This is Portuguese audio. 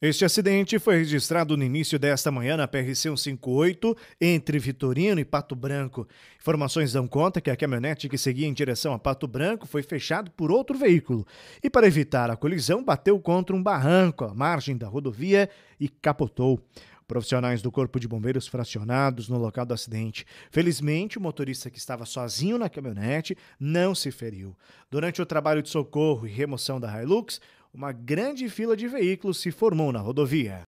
Este acidente foi registrado no início desta manhã na PRC-158, entre Vitorino e Pato Branco. Informações dão conta que a caminhonete que seguia em direção a Pato Branco foi fechada por outro veículo e, para evitar a colisão, bateu contra um barranco à margem da rodovia e capotou. Profissionais do Corpo de Bombeiros fracionados no local do acidente. Felizmente, o motorista que estava sozinho na caminhonete não se feriu. Durante o trabalho de socorro e remoção da Hilux, uma grande fila de veículos se formou na rodovia.